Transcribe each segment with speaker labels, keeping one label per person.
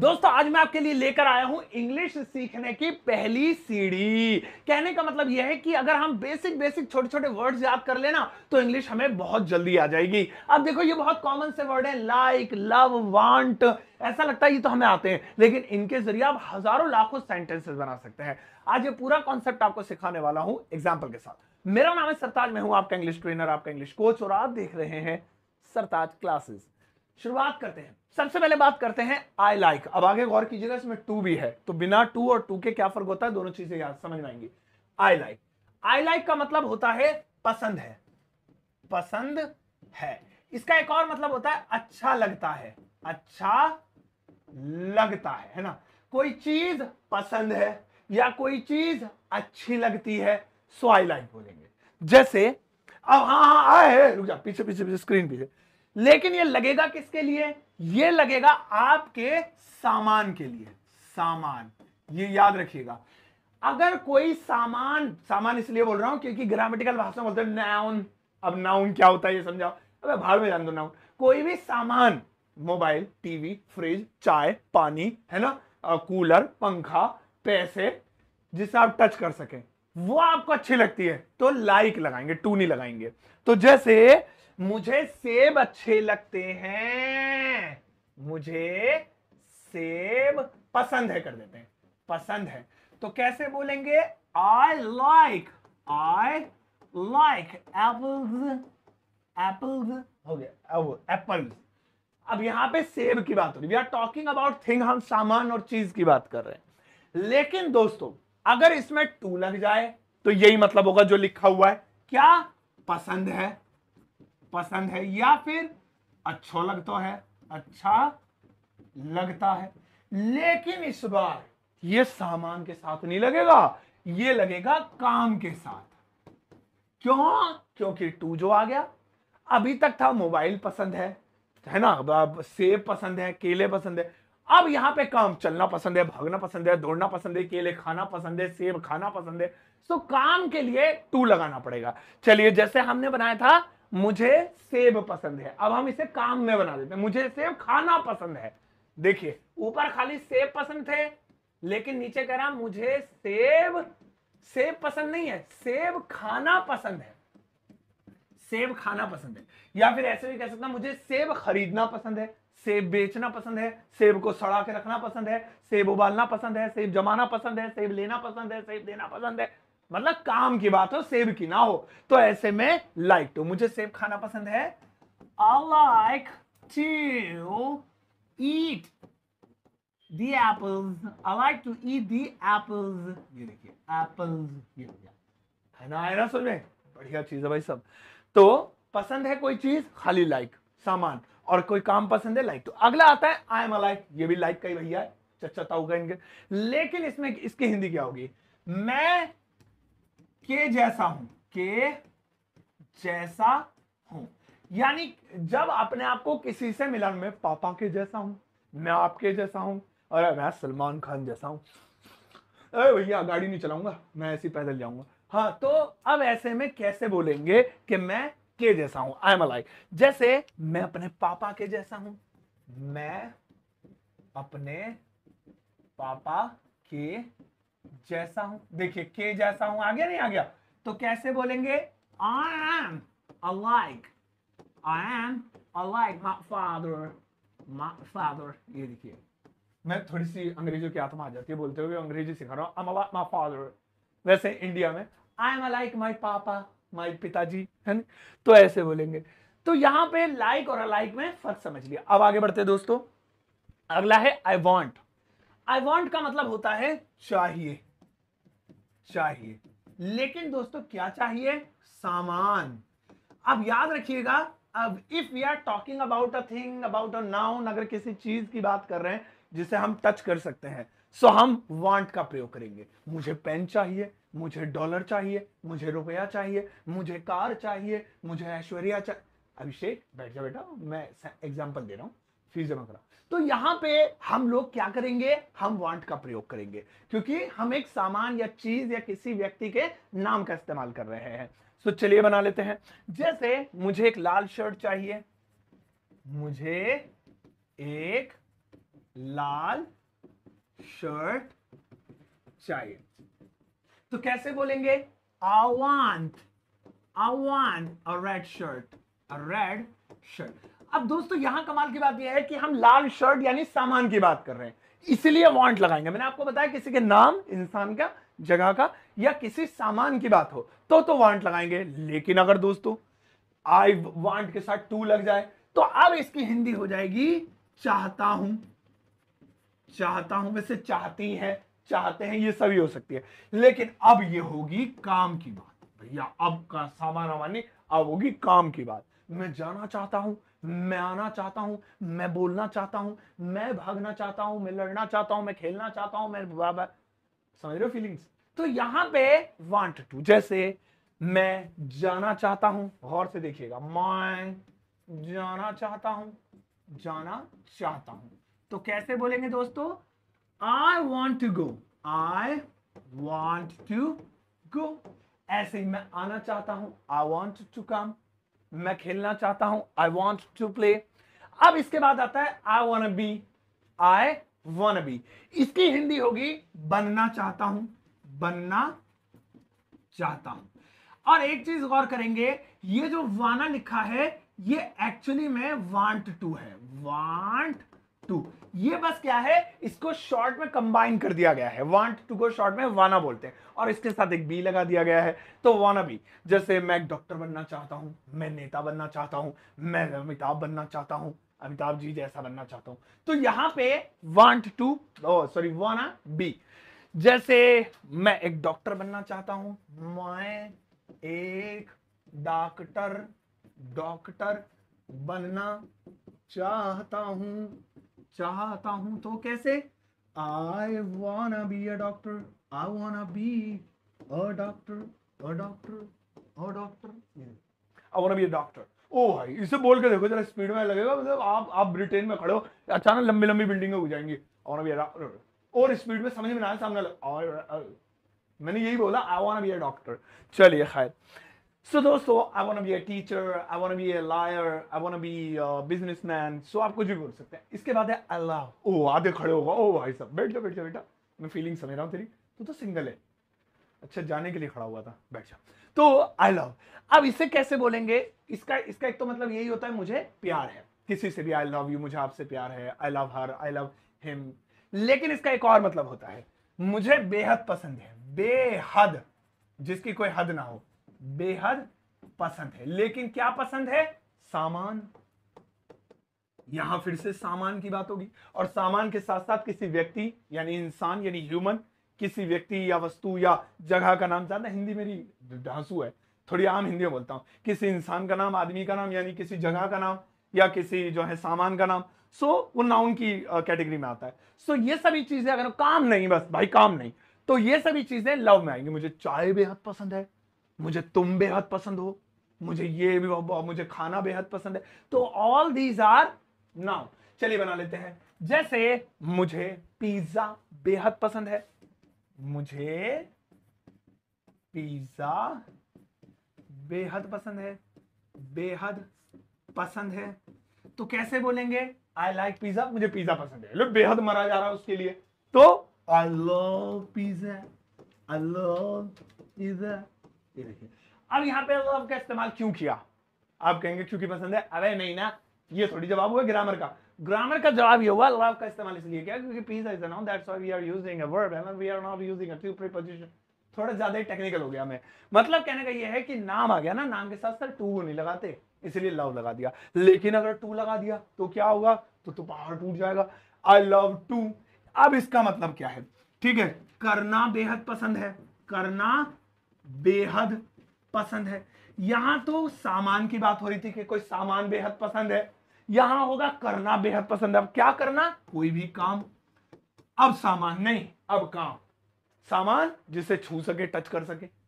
Speaker 1: दोस्तों आज मैं आपके लिए लेकर आया हूं इंग्लिश सीखने की पहली सीढ़ी कहने का मतलब यह है कि अगर हम बेसिक बेसिक छोटे छोटे वर्ड्स याद कर लेना तो इंग्लिश हमें बहुत जल्दी आ जाएगी अब देखो ये बहुत कॉमन से वर्ड है लाइक लव वांट ऐसा लगता है ये तो हमें आते हैं लेकिन इनके जरिए आप हजारों लाखों सेंटेंसेस बना सकते हैं आज ये पूरा कॉन्सेप्ट आपको सिखाने वाला हूं एग्जाम्पल के साथ मेरा नाम है सरताज मैं हूं आपका इंग्लिश ट्रेनर आपका इंग्लिश कोच और आप देख रहे हैं सरताज क्लासेस शुरुआत करते हैं सबसे पहले बात करते हैं आई लाइक like. अब आगे गौर कीजिएगा इसमें टू भी है तो बिना टू और टू के क्या फर्क होता है दोनों चीजें याद समझ में आएंगी आई लाइक आई लाइक का मतलब होता है पसंद है पसंद है इसका एक और मतलब होता है अच्छा लगता है अच्छा लगता है है ना कोई चीज पसंद है या कोई चीज अच्छी लगती है सो आई लाइक बोलेंगे जैसे अब हाँ हाँ आए रुक जा पीछे पीछे पीछे स्क्रीन पीछे लेकिन ये लगेगा किसके लिए ये लगेगा आपके सामान के लिए सामान ये याद रखिएगा अगर कोई सामान सामान इसलिए बोल रहा हूं क्योंकि ग्रामेटिकल भाषा में बोलते हैं नाउन अब नाउन क्या होता है ये समझाओ अबे भाड़ में जान दो नाउन कोई भी सामान मोबाइल टीवी फ्रिज चाय पानी है ना आ, कूलर पंखा पैसे जिसे आप टच कर सके वो आपको अच्छी लगती है तो लाइक लगाएंगे टू नहीं लगाएंगे तो जैसे मुझे सेब अच्छे लगते हैं मुझे सेब पसंद है कर देते हैं पसंद है तो कैसे बोलेंगे I like I like apples apples हो गया अब एप्पल्स अब यहां पे सेब की बात हो रही we are talking about thing हम सामान और चीज की बात कर रहे हैं लेकिन दोस्तों अगर इसमें टू लग जाए तो यही मतलब होगा जो लिखा हुआ है क्या पसंद है पसंद है या फिर अच्छो लगता है अच्छा लगता है लेकिन इस बार ये सामान के साथ नहीं लगेगा ये लगेगा काम के साथ क्यों क्योंकि टू जो आ गया अभी तक था मोबाइल पसंद है है ना अब सेब पसंद है केले पसंद है अब यहां पे काम चलना पसंद है भागना पसंद है दौड़ना पसंद है केले खाना पसंद है सेब खाना पसंद है तो काम के लिए टू लगाना पड़ेगा चलिए जैसे हमने बनाया था मुझे सेब पसंद है अब हम इसे काम में बना देते हैं मुझे सेब खाना पसंद है देखिए ऊपर खाली सेब पसंद थे लेकिन नीचे कह रहा मुझे सेब सेब पसंद नहीं है सेब खाना पसंद है सेब खाना पसंद है या फिर ऐसे भी कह सकता मुझे सेब खरीदना पसंद है सेब बेचना पसंद है सेब को सड़ा के रखना पसंद है सेब उबालना पसंद है सेब जमाना पसंद है सेब लेना पसंद है सेब देना पसंद है मतलब काम की बात हो सेब की ना हो तो ऐसे में लाइक like टू मुझे सेब खाना पसंद है I like to eat the apples I like to eat the apples ये देखिए एप्पल्स ये हो है ना है ना समझ में बढ़िया चीज है भाई सब तो पसंद है कोई चीज खाली लाइक सामान और कोई काम पसंद है लाइक टू अगला आता है आई एम अलाइक ये भी लाइक का ही भैया चचा ताऊ का इनके लेकिन इसमें इसकी हिंदी क्या होगी मैं के जैसा हूं के जैसा हूं यानी जब अपने आप को किसी से मिला मैं पापा के जैसा हूं मैं आपके जैसा हूं और मैं सलमान खान जैसा हूं अरे भैया गाड़ी नहीं चलाऊंगा मैं ऐसे पैदल जाऊंगा हाँ तो अब ऐसे में कैसे बोलेंगे कि मैं के जैसा हूं आई एम अलाइक जैसे मैं अपने पापा के जैसा हूं मैं अपने पापा के जैसा हूं देखिए के जैसा हूं आ गया नहीं आ गया तो कैसे बोलेंगे I am alike I am alike my father my father ये देखिए मैं थोड़ी सी अंग्रेजों की आत्मा आ जाती है बोलते हुए अंग्रेजी सिखा रहा हूँ आई माई फादर वैसे इंडिया में आई एम अलाइक माई पापा माई पिताजी है ना तो ऐसे बोलेंगे तो यहां पे लाइक और अलाइक में फर्क समझ लिया अब आगे बढ़ते दोस्तों अगला है आई वॉन्ट आई वॉन्ट का मतलब होता है चाहिए चाहिए लेकिन दोस्तों क्या चाहिए सामान अब याद रखिएगा अब if we are talking about a thing about a noun अगर किसी चीज की बात कर रहे हैं जिसे हम टच कर सकते हैं सो so हम वांट का प्रयोग करेंगे मुझे पेन चाहिए मुझे डॉलर चाहिए मुझे रुपया चाहिए मुझे कार चाहिए मुझे ऐश्वर्या चाहिए अभिषेक बैठ जाओ बेटा मैं एग्जाम्पल दे रहा हूं फीस जमा करा तो यहां पे हम लोग क्या करेंगे हम वांट का प्रयोग करेंगे क्योंकि हम एक सामान या चीज या किसी व्यक्ति के नाम का इस्तेमाल कर रहे हैं सो चलिए बना लेते हैं जैसे मुझे एक लाल शर्ट चाहिए मुझे एक लाल शर्ट चाहिए तो कैसे बोलेंगे I want a red shirt a red shirt अब दोस्तों यहां कमाल की बात यह है कि हम लाल शर्ट यानी सामान की बात कर रहे हैं इसलिए वांट लगाएंगे मैंने आपको बताया किसी के नाम इंसान का जगह का या किसी सामान की बात हो तो तो वांट लगाएंगे लेकिन अगर दोस्तों आई वांट के साथ टू लग जाए तो अब इसकी हिंदी हो जाएगी चाहता हूं चाहता हूं वैसे चाहती है चाहते हैं ये सभी हो सकती है लेकिन अब ये होगी काम की बात भैया अब का सामान वामानी अब होगी काम की बात मैं जाना चाहता हूं मैं आना चाहता हूं मैं बोलना चाहता हूं मैं भागना चाहता हूं मैं लड़ना चाहता हूं मैं खेलना चाहता हूं मैं बाबा समझ रहे हो फीलिंग्स तो यहां पे वांट टू जैसे मैं जाना चाहता हूं गौर से देखिएगा मैं जाना चाहता हूँ जाना चाहता हूं तो कैसे बोलेंगे दोस्तों I want to go I want to go ऐसे ही मैं आना चाहता हूं आई वॉन्ट टू कम मैं खेलना चाहता हूं आई वॉन्ट टू प्ले अब इसके बाद आता है I wanna be I wanna be इसकी हिंदी होगी बनना चाहता हूं बनना चाहता हूं और एक चीज गौर करेंगे ये जो वाना लिखा है ये एक्चुअली में वांट टू है वांट टू ये बस क्या है इसको शॉर्ट में कंबाइन कर दिया गया है वांट टू गो शॉर्ट में वाना बोलते हैं और इसके साथ एक बी लगा दिया गया है तो वाना बी जैसे मैं डॉक्टर बनना चाहता हूं मैं नेता बनना चाहता हूं मैं अमिताभ बनना चाहता हूं अमिताभ जी जैसा बनना चाहता हूं तो यहां पे want to sorry wanna be जैसे मैं एक डॉक्टर बनना चाहता हूं मैं एक डॉक्टर डॉक्टर बनना चाहता हूं चाहता हूं तो कैसे आई wanna be a doctor I wanna be a doctor a doctor a doctor I wanna be a doctor ओ भाई इसे बोल के देखो जरा स्पीड में लगेगा मतलब आप आप ब्रिटेन में खड़े हो अचानक लंबी लंबी बिल्डिंग हो जाएंगी और अभी और स्पीड में समझ में आया सामने मैंने यही बोला आई वाना बी अ डॉक्टर चलिए खैर सो दोस्तों I want be a teacher I want be a liar I want be businessman so आप कुछ भी बोल सकते हैं इसके बाद है अल्लाह ओ आधे खड़े होगा ओ भाई साहब बैठ जाओ बैठ जाओ बेटा मैं फीलिंग समझ रहा हूँ तेरी तू तो सिंगल है अच्छा जाने के लिए खड़ा हुआ था बैठ जा तो आई लव अब इसे कैसे बोलेंगे इसका इसका एक तो मतलब यही होता है मुझे प्यार है किसी से भी आई लव यू मुझे आपसे प्यार है I love her I love him लेकिन इसका एक और मतलब होता है मुझे बेहद पसंद है बेहद जिसकी कोई हद ना हो बेहद पसंद है लेकिन क्या पसंद है सामान यहां फिर से सामान की बात होगी और सामान के साथ साथ किसी व्यक्ति यानी इंसान यानी ह्यूमन किसी व्यक्ति या वस्तु या जगह का नाम ज्यादा हिंदी मेरी ढांसू है थोड़ी आम हिंदी में बोलता हूं किसी इंसान का नाम आदमी का नाम यानी किसी जगह का नाम या किसी जो है सामान का नाम सो so, वो नाउन की कैटेगरी में आता है सो so, ये सभी चीजें अगर काम नहीं बस भाई काम नहीं तो ये सभी चीजें लव में आएंगी मुझे चाय बेहद पसंद है मुझे तुम बेहद पसंद हो मुझे ये भी मुझे खाना बेहद पसंद है तो ऑल दीज आर नाउ चलिए बना लेते हैं जैसे मुझे पिज्जा बेहद पसंद है मुझे पिज्जा बेहद पसंद है बेहद पसंद है तो कैसे बोलेंगे आई लाइक पिज्जा मुझे पिज्जा पसंद है लो बेहद मरा जा रहा है उसके लिए तो I love pizza I love pizza ये देखिए अब यहाँ पे लव का इस्तेमाल क्यों किया आप कहेंगे क्योंकि पसंद है अरे नहीं ना ये थोड़ी जवाब हुआ ग्रामर का ग्रामर का जवाब ये हुआ लव का इस्तेमाल इसलिए क्या क्योंकि piece is noun that's why we are using a verb and we are not using a to preposition थोड़ा ज्यादा ही टेक्निकल हो गया हमें मतलब कहने का ये है कि नाम आ गया ना नाम के साथ सर टू नहीं लगाते इसलिए लव लगा दिया लेकिन अगर टू लगा दिया तो क्या होगा तो तो पहाड़ टूट जाएगा आई लव टू अब इसका मतलब क्या है ठीक है करना बेहद पसंद है करना बेहद पसंद है यहां तो सामान की बात हो रही थी कि कोई सामान बेहद पसंद है यहां होगा करना बेहद पसंद है अब क्या करना कोई भी काम अब सामान नहीं अब काम सामान जिसे छू सके टच कर सके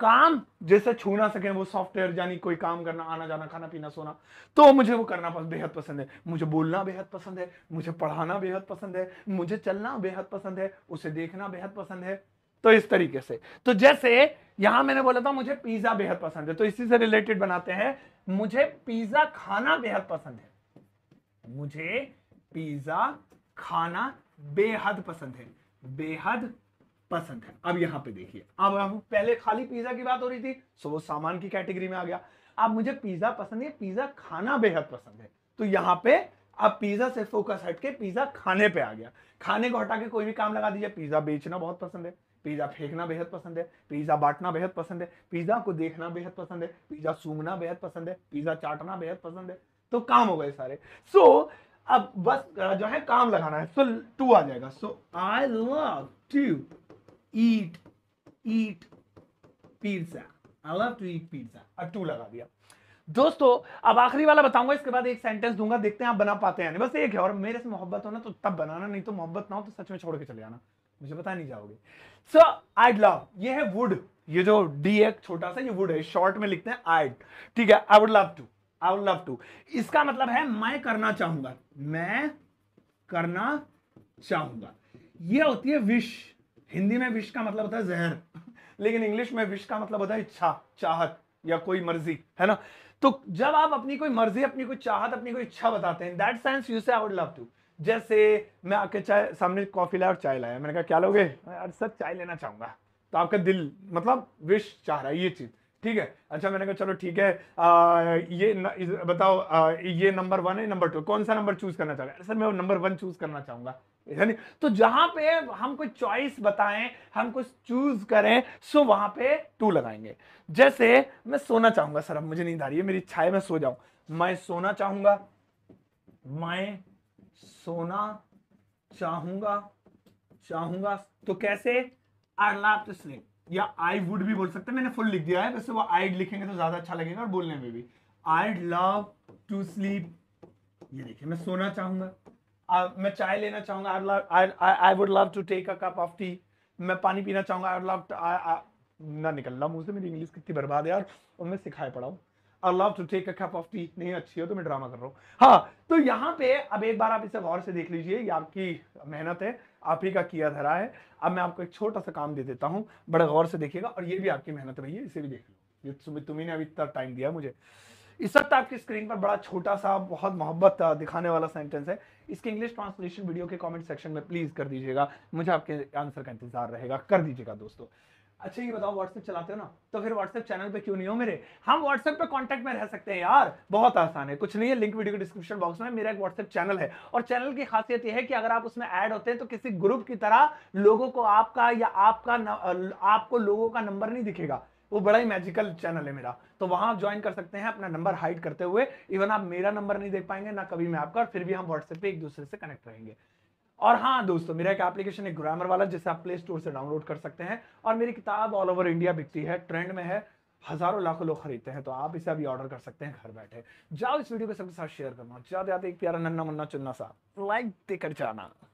Speaker 1: काम जैसे छू ना सके वो सॉफ्टवेयर यानी कोई काम करना आना जाना खाना पीना सोना तो मुझे वो करना बेहद पसंद है मुझे बोलना बेहद पसंद है मुझे पढ़ाना बेहद पसंद है मुझे चलना बेहद पसंद है उसे देखना बेहद पसंद है तो इस तरीके से तो जैसे यहां मैंने बोला था मुझे पिज्जा बेहद पसंद है तो इसी से रिलेटेड बनाते हैं मुझे पिज्जा खाना बेहद पसंद है मुझे पिज्जा खाना बेहद पसंद है बेहद पसंद है अब यहां पे देखिए अब हम पहले खाली पिज्जा की बात हो रही थी सो वो सामान की कैटेगरी में आ गया अब मुझे पिज्जा पसंद है पिज्जा खाना बेहद पसंद है तो यहां पे अब पिज्जा से फोकस हटके पिज्जा खाने पे आ गया खाने को हटा के कोई भी काम लगा दीजिए पिज्जा बेचना बहुत पसंद है पिज़्ज़ा फेंकना बेहद पसंद है पिज़्ज़ा बांटना बेहद पसंद है पिज़्ज़ा को देखना बेहद पसंद है पिज़्ज़ा सूंघना बेहद पसंद है पिज़्ज़ा चाटना बेहद पसंद है तो काम हो गए सारे सो so, अब बस जो है काम लगाना है सो so, टू आ जाएगा so I love to eat eat pizza I love to eat pizza अब टू लगा दिया दोस्तों अब आखिरी वाला बताऊंगा इसके बाद एक सेंटेंस दूंगा देखते हैं आप बना पाते हैं बस एक है और मेरे से मोहब्बत हो ना तो तब बनाना नहीं तो मोहब्बत ना हो तो सच में छोड़ के चले जाना मुझे पता नहीं जाओगे सो आइड लव ये है वुड ये जो डी एक छोटा सा ये वुड है शॉर्ट में लिखते हैं आइड ठीक है I would love to I would love to इसका मतलब है मैं करना चाहूंगा मैं करना चाहूंगा ये होती है विश हिंदी में विश का मतलब होता है जहर लेकिन इंग्लिश में विश का मतलब होता है इच्छा चाहत या कोई मर्जी है ना तो जब आप अपनी कोई मर्जी अपनी कोई चाहत अपनी कोई इच्छा बताते हैं दैट सेंस यू से आई वुड लव टू जैसे मैं आके चाय सामने कॉफ़ी लाया और चाय लाया मैंने कहा क्या लोगे यार सर चाय लेना चाहूंगा तो आपका दिल मतलब विश चाह रहा है ये चीज़ ठीक है अच्छा मैंने कहा चलो ठीक है आ, ये न, बताओ आ, ये नंबर वन है नंबर टू कौन सा नंबर चूज करना चाहोगे सर मैं नंबर वन चूज करना चाहूँगा यानी तो जहां पे हम कुछ चॉइस बताएं हम कुछ चूज करें सो वहां पे टू लगाएंगे जैसे मैं सोना चाहूंगा सर अब मुझे नींद आ रही है मेरी छाए में सो जाऊं मैं सोना चाहूंगा मैं सोना चाहूंगा चाहूंगा तो कैसे आई लाव टू स्लीप या आई वुड भी बोल सकते हैं मैंने फुल लिख दिया है वैसे वो आईड लिखेंगे तो ज्यादा अच्छा लगेगा और बोलने में भी आई लव टू स्लीप ये देखिए मैं सोना चाहूंगा आ, मैं चाय लेना चाहूंगा I would love to take a cup of tea मैं पानी पीना चाहूंगा आई लव ना निकल रहा मुझसे मेरी इंग्लिश कितनी बर्बाद है यार और मैं सिखाए पड़ा हूँ नहीं अच्छी हो तो मैं ड्रामा कर रहा हूँ हाँ तो यहाँ पे अब एक बार आप इसे गौर से देख लीजिए ये आपकी मेहनत है आप ही का किया धरा है अब मैं आपको एक छोटा सा काम दे देता हूँ बड़ा गौर से देखिएगा और ये भी आपकी मेहनत है इसे भी देख लो तुम्हें अभी इतना टाइम दिया मुझे इस वक्त आपकी स्क्रीन पर बड़ा छोटा सा बहुत मोहब्बत दिखाने वाला सेंटेंस है इसके इंग्लिश ट्रांसलेशन वीडियो के कमेंट सेक्शन में प्लीज कर दीजिएगा मुझे आपके आंसर का इंतजार रहेगा कर दीजिएगा दोस्तों अच्छा ये बताओ व्हाट्सएप चलाते हो ना तो फिर व्हाट्सएप चैनल पे क्यों नहीं हो मेरे हम व्हाट्सएप पे कांटेक्ट में रह सकते हैं यार बहुत आसान है कुछ नहीं है लिंक वीडियो के डिस्क्रिप्शन बॉक्स में मेरा एक व्हाट्सएप चैनल है और चैनल की खासियत यह है कि अगर आप उसमें ऐड होते हैं तो किसी ग्रुप की तरह लोगों को आपका या आपका न, आपको लोगों का नंबर नहीं दिखेगा वो बड़ा ही मैजिकल चैनल है मेरा तो वहां आप ज्वाइन कर सकते हैं अपना नंबर हाइड करते हुए इवन आप मेरा नंबर नहीं देख पाएंगे ना कभी मैं आपका फिर भी हम व्हाट्सएप पे एक दूसरे से कनेक्ट रहेंगे और हाँ दोस्तों मेरा एक एप्लीकेशन है ग्रामर वाला जिसे आप प्ले स्टोर से डाउनलोड कर सकते हैं और मेरी किताब ऑल ओवर इंडिया बिकती है ट्रेंड में है हजारों लाखों लोग खरीदते हैं तो आप इसे अभी ऑर्डर कर सकते हैं घर बैठे जाओ इस वीडियो को सबके साथ शेयर करना ज्यादा एक प्यारा नन्ना मुन्ना चुन्ना सा लाइक देकर जाना